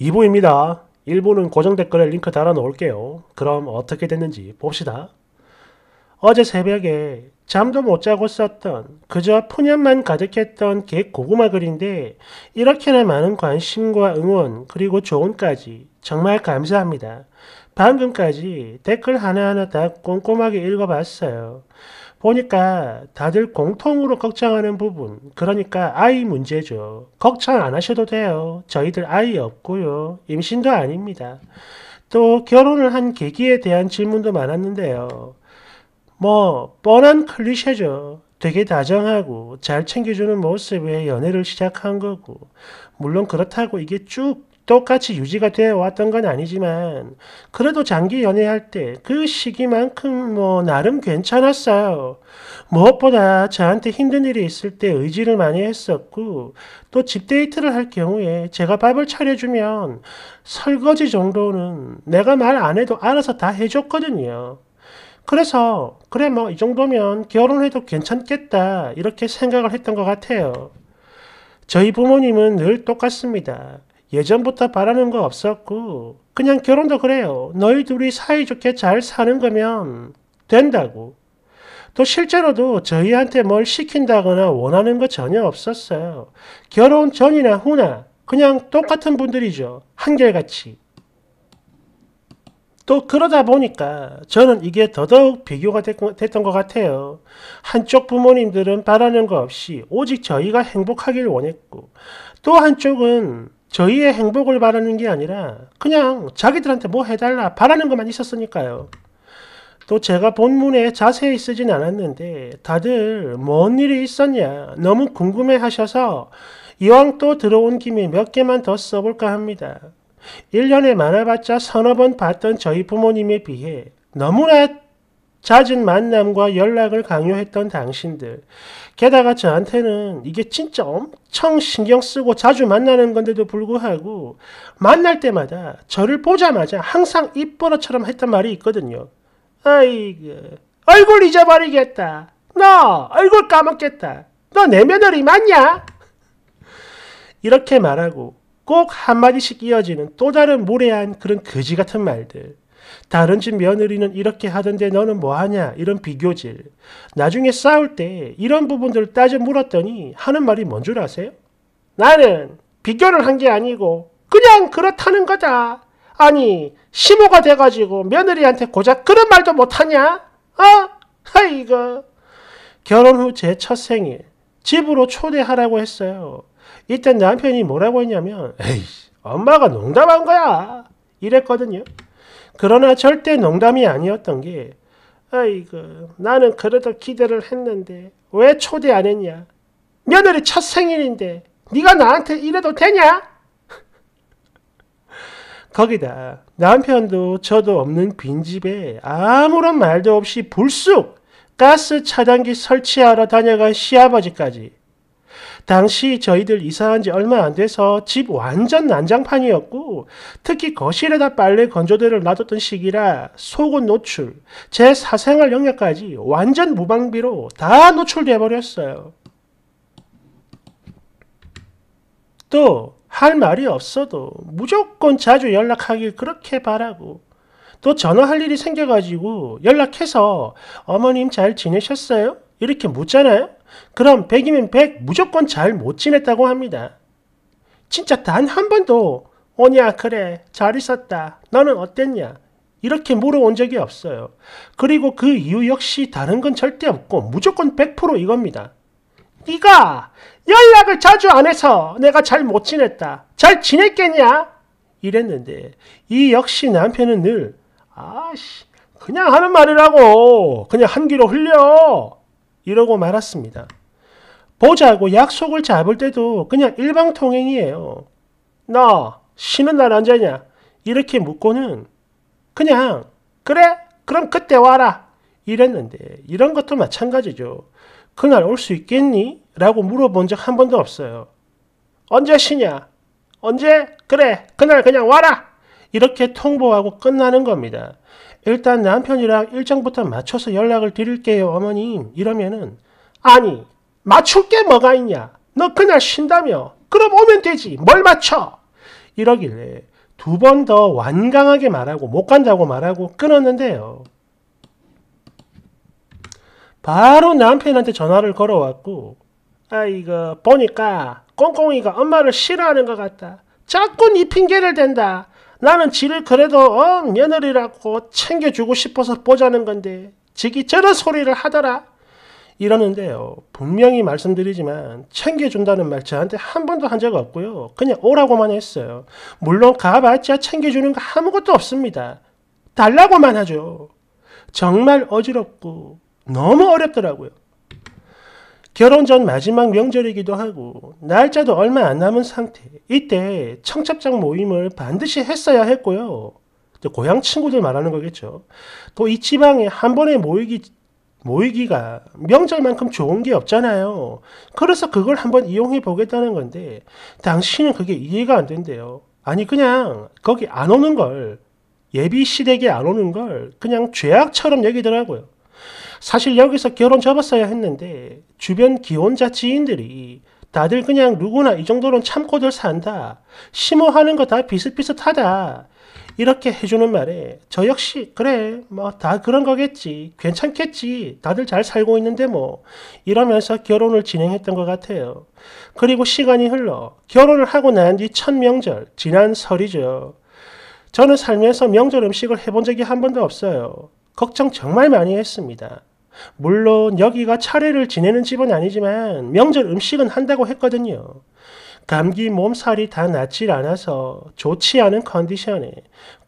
2부입니다. 1부는 고정 댓글에 링크 달아 놓을게요. 그럼 어떻게 됐는지 봅시다. 어제 새벽에 잠도 못 자고 썼던 그저 푸념만 가득했던 개 고구마 글인데 이렇게나 많은 관심과 응원 그리고 조언까지 정말 감사합니다. 방금까지 댓글 하나하나 다 꼼꼼하게 읽어봤어요. 보니까 다들 공통으로 걱정하는 부분, 그러니까 아이 문제죠. 걱정 안 하셔도 돼요. 저희들 아이 없고요. 임신도 아닙니다. 또 결혼을 한 계기에 대한 질문도 많았는데요. 뭐 뻔한 클리셰죠. 되게 다정하고 잘 챙겨주는 모습에 연애를 시작한 거고 물론 그렇다고 이게 쭉 똑같이 유지가 되어 왔던 건 아니지만 그래도 장기 연애할 때 그 시기만큼 뭐 나름 괜찮았어요. 무엇보다 저한테 힘든 일이 있을 때 의지를 많이 했었고 또 집데이트를 할 경우에 제가 밥을 차려주면 설거지 정도는 내가 말 안 해도 알아서 다 해줬거든요. 그래서 그래 뭐 이 정도면 결혼해도 괜찮겠다 이렇게 생각을 했던 것 같아요. 저희 부모님은 늘 똑같습니다. 예전부터 바라는 거 없었고 그냥 결혼도 그래요. 너희 둘이 사이좋게 잘 사는 거면 된다고. 또 실제로도 저희한테 뭘 시킨다거나 원하는 거 전혀 없었어요. 결혼 전이나 후나 그냥 똑같은 분들이죠. 한결같이. 또 그러다 보니까 저는 이게 더더욱 비교가 됐던 것 같아요. 한쪽 부모님들은 바라는 거 없이 오직 저희가 행복하길 원했고 또 한쪽은 저희의 행복을 바라는 게 아니라 그냥 자기들한테 뭐 해달라 바라는 것만 있었으니까요. 또 제가 본문에 자세히 쓰진 않았는데 다들 뭔 일이 있었냐 너무 궁금해 하셔서 이왕 또 들어온 김에 몇 개만 더 써볼까 합니다. 1년에 많아봤자 서너 번 봤던 저희 부모님에 비해 너무나 잦은 만남과 연락을 강요했던 당신들. 게다가 저한테는 이게 진짜 엄청 신경 쓰고 자주 만나는 건데도 불구하고 만날 때마다 저를 보자마자 항상 입버릇처럼 했던 말이 있거든요. 아이고, 얼굴 잊어버리겠다. 너 얼굴 까먹겠다. 너 내 며느리 맞냐? 이렇게 말하고 꼭 한마디씩 이어지는 또 다른 무례한 그런 거지 같은 말들. 다른 집 며느리는 이렇게 하던데 너는 뭐하냐 이런 비교질. 나중에 싸울 때 이런 부분들을 따져 물었더니 하는 말이 뭔 줄 아세요? 나는 비교를 한 게 아니고 그냥 그렇다는 거다. 아니 시모가 돼가지고 며느리한테 고작 그런 말도 못하냐? 어? 아이고. 결혼 후 제 첫 생일 집으로 초대하라고 했어요. 이때 남편이 뭐라고 했냐면 에이 엄마가 농담한 거야 이랬거든요. 그러나 절대 농담이 아니었던 게 아이고 나는 그러다 기대를 했는데 왜 초대 안 했냐 며느리 첫 생일인데 네가 나한테 이래도 되냐? 거기다 남편도 저도 없는 빈집에 아무런 말도 없이 불쑥 가스 차단기 설치하러 다녀간 시아버지까지 당시 저희들 이사한 지 얼마 안 돼서 집 완전 난장판이었고 특히 거실에다 빨래 건조대를 놔뒀던 시기라 속옷 노출, 제 사생활 영역까지 완전 무방비로 다 노출돼 버렸어요. 또 할 말이 없어도 무조건 자주 연락하길 그렇게 바라고 또 전화할 일이 생겨가지고 연락해서 어머님 잘 지내셨어요? 이렇게 묻잖아요. 그럼 100이면 100 무조건 잘 못 지냈다고 합니다. 진짜 단 한 번도 오냐 그래 잘 있었다 너는 어땠냐 이렇게 물어온 적이 없어요. 그리고 그 이유 역시 다른 건 절대 없고 무조건 100% 이겁니다. 네가 연락을 자주 안 해서 내가 잘 못 지냈다. 잘 지냈겠냐? 이랬는데 이 역시 남편은 늘 아씨 그냥 하는 말이라고 그냥 한 귀로 흘려 이러고 말았습니다. 보자고 약속을 잡을 때도 그냥 일방통행이에요. 너 쉬는 날 언제냐? 이렇게 묻고는 그냥 그래? 그럼 그때 와라! 이랬는데 이런 것도 마찬가지죠. 그날 올 수 있겠니? 라고 물어본 적 한 번도 없어요. 언제 쉬냐? 언제? 그래, 그날 그냥 와라! 이렇게 통보하고 끝나는 겁니다. 일단 남편이랑 일정부터 맞춰서 연락을 드릴게요, 어머님. 이러면은, 아니, 맞출 게 뭐가 있냐? 너 그날 쉰다며? 그럼 오면 되지. 뭘 맞춰? 이러길래 두 번 더 완강하게 말하고 못 간다고 말하고 끊었는데요. 바로 남편한테 전화를 걸어왔고, 아이거 보니까 꽁꽁이가 엄마를 싫어하는 것 같다. 자꾸 네 핑계를 댄다. 나는 지를 그래도 어, 며느리라고 챙겨주고 싶어서 보자는 건데 지기 저런 소리를 하더라. 이러는데요. 분명히 말씀드리지만 챙겨준다는 말 저한테 한 번도 한 적 없고요. 그냥 오라고만 했어요. 물론 가봤자 챙겨주는 거 아무것도 없습니다. 달라고만 하죠. 정말 어지럽고 너무 어렵더라고요. 결혼 전 마지막 명절이기도 하고 날짜도 얼마 안 남은 상태. 이때 청첩장 모임을 반드시 했어야 했고요. 고향 친구들 말하는 거겠죠. 또 이 지방에 한 번에 모이기 모이기가 명절만큼 좋은 게 없잖아요. 그래서 그걸 한번 이용해 보겠다는 건데 당신은 그게 이해가 안 된대요. 아니 그냥 거기 안 오는 걸 예비 시댁에 안 오는 걸 그냥 죄악처럼 얘기더라고요. 사실 여기서 결혼 접었어야 했는데 주변 기혼자 지인들이 다들 그냥 누구나 이 정도는 참고들 산다. 심호하는 거 다 비슷비슷하다. 이렇게 해주는 말에 저 역시 그래 뭐 다 그런 거겠지 괜찮겠지 다들 잘 살고 있는데 뭐 이러면서 결혼을 진행했던 것 같아요. 그리고 시간이 흘러 결혼을 하고 난 뒤 첫 명절 지난 설이죠. 저는 살면서 명절 음식을 해본 적이 한 번도 없어요. 걱정 정말 많이 했습니다. 물론 여기가 차례를 지내는 집은 아니지만 명절 음식은 한다고 했거든요. 감기 몸살이 다 낫질 않아서 좋지 않은 컨디션에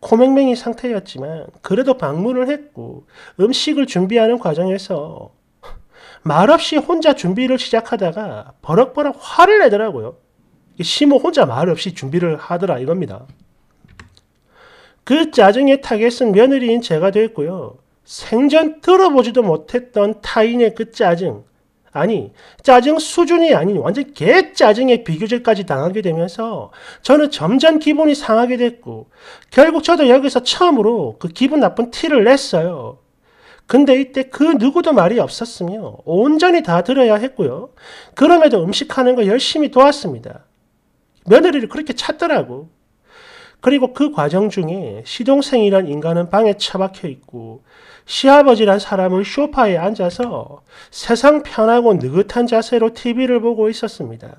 코맹맹이 상태였지만 그래도 방문을 했고 음식을 준비하는 과정에서 말없이 혼자 준비를 시작하다가 버럭버럭 화를 내더라고요. 심호 혼자 말없이 준비를 하더라 이겁니다. 그 짜증에 타겟은 며느리인 제가 됐고요. 생전 들어보지도 못했던 타인의 그 짜증, 아니 짜증 수준이 아닌 완전 개짜증의 비교제까지 당하게 되면서 저는 점점 기분이 상하게 됐고 결국 저도 여기서 처음으로 그 기분 나쁜 티를 냈어요. 근데 이때 그 누구도 말이 없었으며 온전히 다 들어야 했고요. 그럼에도 음식하는 거 열심히 도왔습니다. 며느리를 그렇게 찾더라고. 그리고 그 과정 중에 시동생이란 인간은 방에 처박혀 있고 시아버지란 사람을 쇼파에 앉아서 세상 편하고 느긋한 자세로 TV를 보고 있었습니다.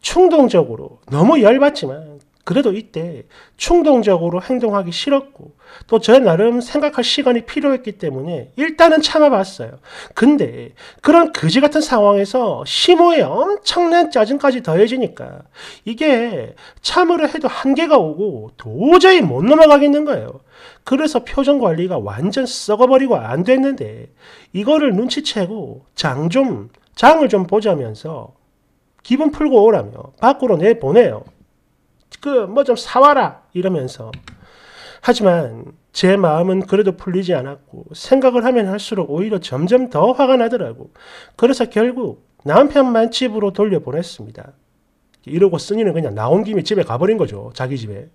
충동적으로 너무 열받지만 그래도 이때 충동적으로 행동하기 싫었고 또 저 나름 생각할 시간이 필요했기 때문에 일단은 참아봤어요. 근데 그런 그지 같은 상황에서 심호에 엄청난 짜증까지 더해지니까 이게 참으려 해도 한계가 오고 도저히 못 넘어가겠는 거예요. 그래서 표정 관리가 완전 썩어버리고 안 됐는데 이거를 눈치채고 장 좀 장을 좀 보자면서 기분 풀고 오라며 밖으로 내보내요. 그뭐 좀 사와라 이러면서 하지만 제 마음은 그래도 풀리지 않았고 생각을 하면 할수록 오히려 점점 더 화가 나더라고. 그래서 결국 남편만 집으로 돌려보냈습니다. 이러고 쓴이는 그냥 나온 김에 집에 가버린 거죠. 자기 집에.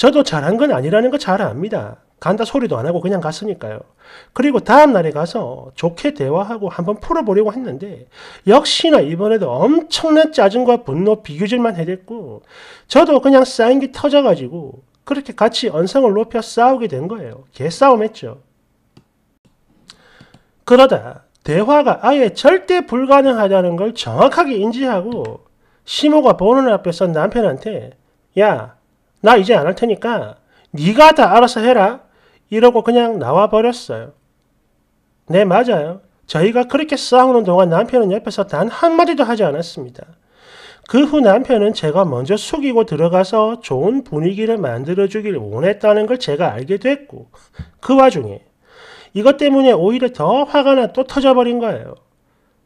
저도 잘한 건 아니라는 거 잘 압니다. 간다 소리도 안 하고 그냥 갔으니까요. 그리고 다음 날에 가서 좋게 대화하고 한번 풀어보려고 했는데 역시나 이번에도 엄청난 짜증과 분노 비교질만 해댔고 저도 그냥 쌓인 게 터져가지고 그렇게 같이 언성을 높여 싸우게 된 거예요. 개싸움했죠. 그러다 대화가 아예 절대 불가능하다는 걸 정확하게 인지하고 시모가 보는 앞에서 남편한테 야나 이제 안 할 테니까 네가 다 알아서 해라. 이러고 그냥 나와버렸어요. 네, 맞아요. 저희가 그렇게 싸우는 동안 남편은 옆에서 단 한마디도 하지 않았습니다. 그 후 남편은 제가 먼저 숙이고 들어가서 좋은 분위기를 만들어주길 원했다는 걸 제가 알게 됐고, 그 와중에 이것 때문에 오히려 더 화가 나 또 터져버린 거예요.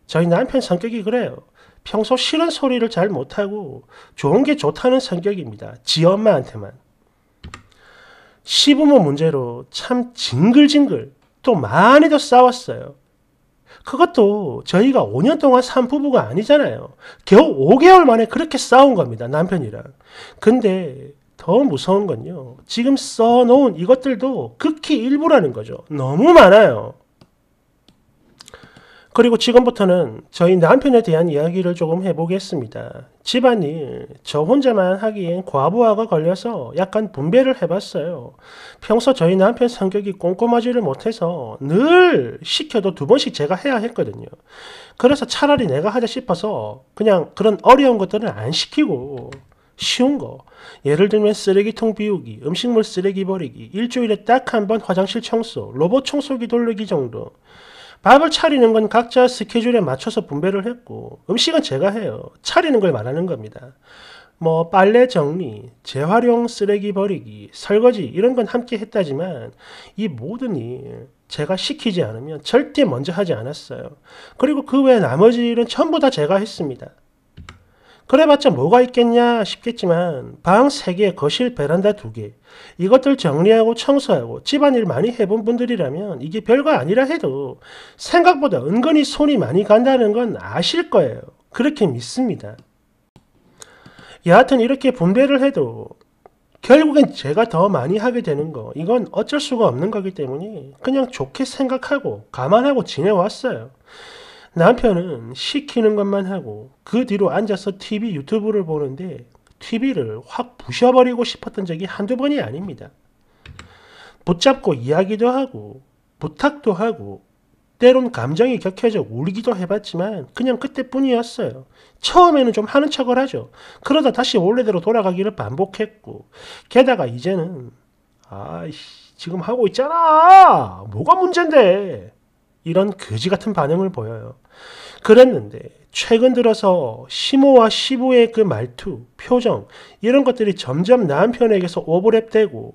저희 남편 성격이 그래요. 평소 싫은 소리를 잘 못하고 좋은 게 좋다는 성격입니다. 지 엄마한테만. 시부모 문제로 참 징글징글 또 많이도 싸웠어요. 그것도 저희가 5년 동안 산 부부가 아니잖아요. 겨우 5개월 만에 그렇게 싸운 겁니다. 남편이랑. 근데 더 무서운 건요. 지금 써놓은 이것들도 극히 일부라는 거죠. 너무 많아요. 그리고 지금부터는 저희 남편에 대한 이야기를 조금 해보겠습니다. 집안일, 저 혼자만 하기엔 과부하가 걸려서 약간 분배를 해봤어요. 평소 저희 남편 성격이 꼼꼼하지를 못해서 늘 시켜도 두 번씩 제가 해야 했거든요. 그래서 차라리 내가 하자 싶어서 그냥 그런 어려운 것들은 안 시키고 쉬운 거. 예를 들면 쓰레기통 비우기, 음식물 쓰레기 버리기, 일주일에 딱 한 번 화장실 청소, 로봇 청소기 돌리기 정도. 밥을 차리는 건 각자 스케줄에 맞춰서 분배를 했고 음식은 제가 해요. 차리는 걸 말하는 겁니다. 뭐 빨래 정리, 재활용 쓰레기 버리기, 설거지 이런 건 함께 했다지만 이 모든 일 제가 시키지 않으면 절대 먼저 하지 않았어요. 그리고 그 외 나머지는 전부 다 제가 했습니다. 그래봤자 뭐가 있겠냐 싶겠지만 방 3개, 거실, 베란다 2개 이것들 정리하고 청소하고 집안일 많이 해본 분들이라면 이게 별거 아니라 해도 생각보다 은근히 손이 많이 간다는 건 아실 거예요. 그렇게 믿습니다. 여하튼 이렇게 분배를 해도 결국엔 제가 더 많이 하게 되는 거 이건 어쩔 수가 없는 거기 때문에 그냥 좋게 생각하고 감안하고 지내왔어요. 남편은 시키는 것만 하고 그 뒤로 앉아서 TV 유튜브를 보는데 TV를 확 부셔버리고 싶었던 적이 한두 번이 아닙니다. 붙잡고 이야기도 하고 부탁도 하고 때론 감정이 격해져 울기도 해봤지만 그냥 그때뿐이었어요. 처음에는 좀 하는 척을 하죠. 그러다 다시 원래대로 돌아가기를 반복했고 게다가 이제는 아이씨 지금 하고 있잖아 뭐가 문제인데 이런 거지 같은 반응을 보여요. 그랬는데 최근 들어서 시모와 시부의 그 말투, 표정 이런 것들이 점점 남편에게서 오버랩되고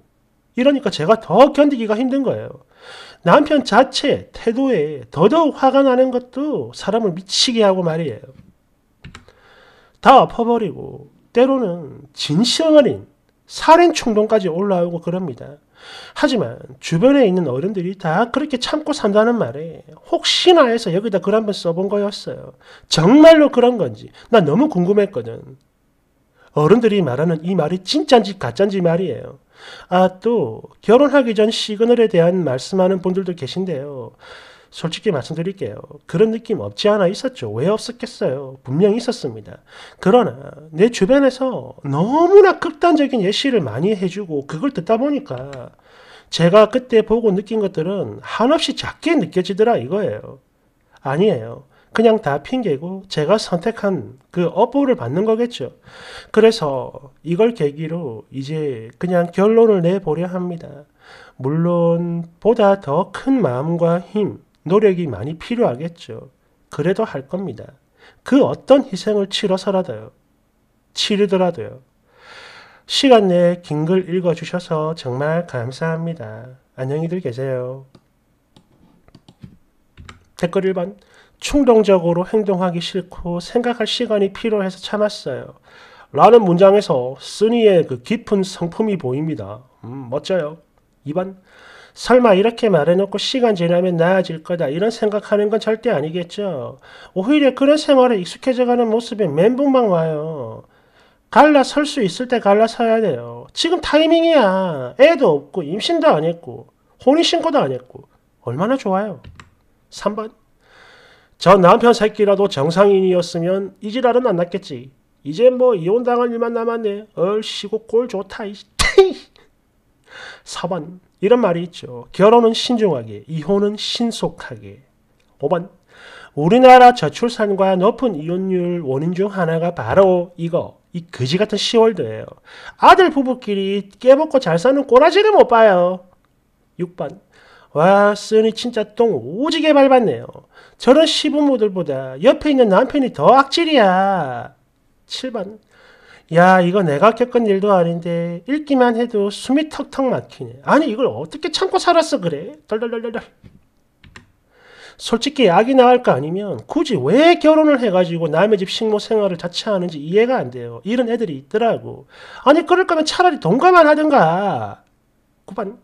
이러니까 제가 더 견디기가 힘든 거예요. 남편 자체 태도에 더더욱 화가 나는 것도 사람을 미치게 하고 말이에요. 다 엎어버리고 때로는 진심 어린 살인 충동까지 올라오고 그럽니다. 하지만 주변에 있는 어른들이 다 그렇게 참고 산다는 말에 혹시나 해서 여기다 글 한번 써본 거였어요. 정말로 그런 건지 나 너무 궁금했거든. 어른들이 말하는 이 말이 진짠지 가짠지 말이에요. 아, 또 결혼하기 전 시그널에 대한 말씀하는 분들도 계신데요. 솔직히 말씀드릴게요. 그런 느낌 없지 않아 있었죠. 왜 없었겠어요? 분명히 있었습니다. 그러나 내 주변에서 너무나 극단적인 예시를 많이 해주고 그걸 듣다 보니까 제가 그때 보고 느낀 것들은 한없이 작게 느껴지더라 이거예요. 아니에요. 그냥 다 핑계고 제가 선택한 그 업보를 받는 거겠죠. 그래서 이걸 계기로 이제 그냥 결론을 내보려 합니다. 물론 보다 더 큰 마음과 힘, 노력이 많이 필요하겠죠. 그래도 할 겁니다. 그 어떤 희생을 치러서라도요. 치르더라도요. 시간 내에 긴 글 읽어주셔서 정말 감사합니다. 안녕히들 계세요. 댓글 1번 충동적으로 행동하기 싫고 생각할 시간이 필요해서 참았어요. 라는 문장에서 쓰니의 그 깊은 성품이 보입니다. 음, 멋져요. 2번 설마 이렇게 말해놓고 시간 지나면 나아질 거다 이런 생각하는 건 절대 아니겠죠. 오히려 그런 생활에 익숙해져가는 모습에 멘붕만 와요. 갈라설 수 있을 때 갈라서야 돼요. 지금 타이밍이야. 애도 없고 임신도 안 했고 혼인신고도 안 했고 얼마나 좋아요. 3번 저 남편 새끼라도 정상인이었으면 이 지랄은 안 났겠지. 이제 뭐 이혼당한 일만 남았네. 얼씨고 꼴 좋다. 이씨. 4번 이런 말이 있죠. 결혼은 신중하게, 이혼은 신속하게. 5번 우리나라 저출산과 높은 이혼율 원인 중 하나가 바로 이거 이 거지 같은 시월드예요. 아들 부부끼리 깨먹고 잘 사는 꼬라지를 못 봐요. 6번 와 쓰니 진짜 똥 오지게 밟았네요. 저런 시부모들보다 옆에 있는 남편이 더 악질이야. 7번 야 이거 내가 겪은 일도 아닌데 읽기만 해도 숨이 턱턱 막히네. 아니 이걸 어떻게 참고 살았어 그래? 덜덜덜덜. 솔직히 약이 나을 거 아니면 굳이 왜 결혼을 해가지고 남의 집 식모 생활을 자처하는지 이해가 안 돼요. 이런 애들이 있더라고. 아니 그럴 거면 차라리 동감만 하든가. 구반.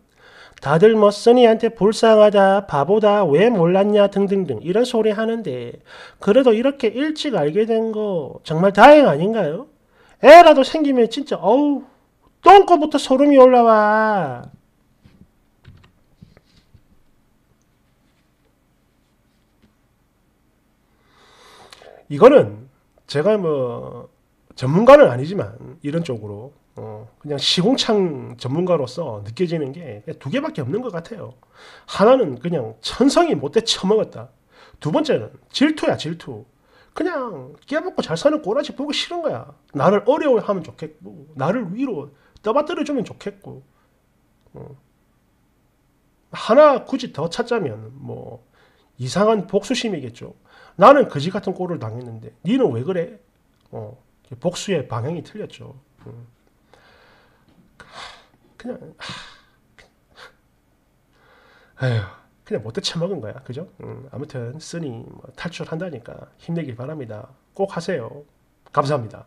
다들 뭐 써니한테 불쌍하다, 바보다, 왜 몰랐냐 등등등 이런 소리 하는데 그래도 이렇게 일찍 알게 된 거 정말 다행 아닌가요? 애라도 생기면 진짜 어우 똥꼬부터 소름이 올라와. 이거는 제가 뭐 전문가는 아니지만 이런 쪽으로 어 그냥 시공창 전문가로서 느껴지는 게 두 개밖에 없는 것 같아요. 하나는 그냥 천성이 못돼 처먹었다. 두 번째는 질투야 질투. 그냥 깨먹고 잘 사는 꼬라지 보고 싫은 거야. 나를 어려워하면 좋겠고, 나를 위로 떠받들어주면 좋겠고, 어. 하나 굳이 더 찾자면 뭐 이상한 복수심이겠죠. 나는 거지 같은 꼴을 당했는데 니는 왜 그래? 어, 복수의 방향이 틀렸죠. 어. 그냥 에휴. 그냥 못해 처먹은 거야. 그죠? 음, 아무튼 쓰니 뭐 탈출한다니까 힘내길 바랍니다. 꼭 하세요. 감사합니다.